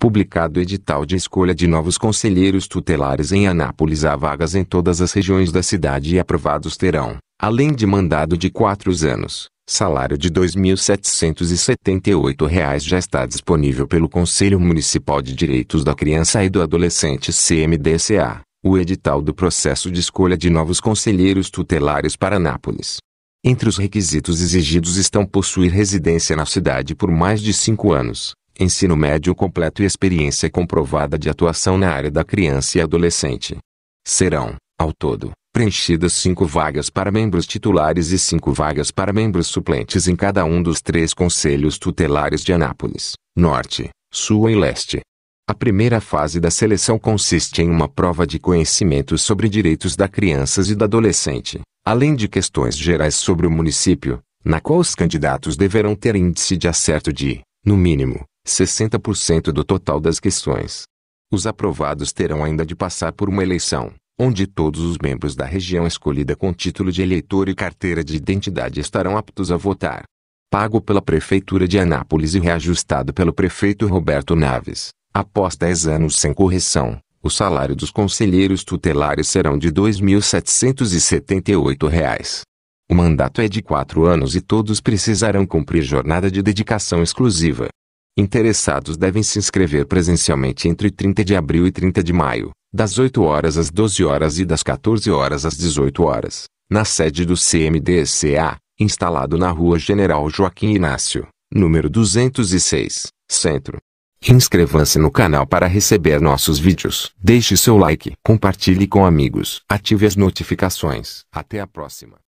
publicado edital de escolha de novos conselheiros tutelares em Anápolis há vagas em todas as regiões da cidade e aprovados terão, além de mandado de quatro anos, salário de R$ 2.778 já está disponível pelo Conselho Municipal de Direitos da Criança e do Adolescente CMDCA, o edital do processo de escolha de novos conselheiros tutelares para Anápolis. Entre os requisitos exigidos estão possuir residência na cidade por mais de cinco anos, ensino médio completo e experiência comprovada de atuação na área da criança e adolescente. Serão, ao todo, preenchidas cinco vagas para membros titulares e cinco vagas para membros suplentes em cada um dos três conselhos tutelares de Anápolis, Norte, Sul e Leste. A primeira fase da seleção consiste em uma prova de conhecimentos sobre direitos da criança e da adolescente, além de questões gerais sobre o município, na qual os candidatos deverão ter índice de acerto de, no mínimo, 60% do total das questões. Os aprovados terão ainda de passar por uma eleição, onde todos os membros da região escolhida com título de eleitor e carteira de identidade estarão aptos a votar. Pago pela Prefeitura de Anápolis e reajustado pelo prefeito Roberto Naves, após 10 anos sem correção, o salário dos conselheiros tutelares serão de R$ 2.778. O mandato é de quatro anos e todos precisarão cumprir jornada de dedicação exclusiva. Interessados devem se inscrever presencialmente entre 30 de abril e 30 de maio, das 8 horas às 12 horas e das 14 horas às 18 horas, na sede do CMDCA, instalado na Rua General Joaquim Inácio, número 206, Centro. Inscreva-se no canal para receber nossos vídeos. Deixe seu like, compartilhe com amigos, ative as notificações. Até a próxima.